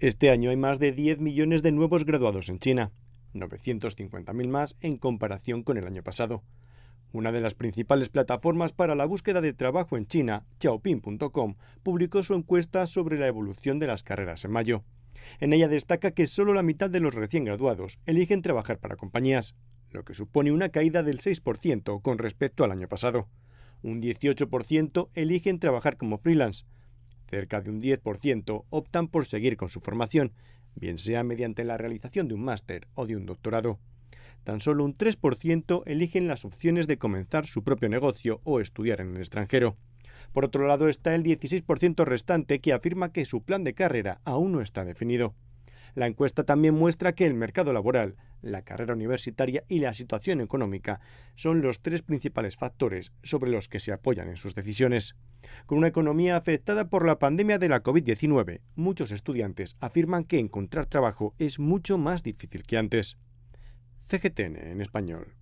Este año hay más de 10 millones de nuevos graduados en China, 950.000 más en comparación con el año pasado. Una de las principales plataformas para la búsqueda de trabajo en China, Xiaoping.com, publicó su encuesta sobre la evolución de las carreras en mayo. En ella destaca que solo la mitad de los recién graduados eligen trabajar para compañías, lo que supone una caída del 6% con respecto al año pasado. Un 18% eligen trabajar como freelance, cerca de un 10% optan por seguir con su formación, bien sea mediante la realización de un máster o de un doctorado. Tan solo un 3% eligen las opciones de comenzar su propio negocio o estudiar en el extranjero. Por otro lado está el 16% restante que afirma que su plan de carrera aún no está definido. La encuesta también muestra que el mercado laboral la carrera universitaria y la situación económica son los tres principales factores sobre los que se apoyan en sus decisiones. Con una economía afectada por la pandemia de la COVID-19, muchos estudiantes afirman que encontrar trabajo es mucho más difícil que antes. CGTN en español.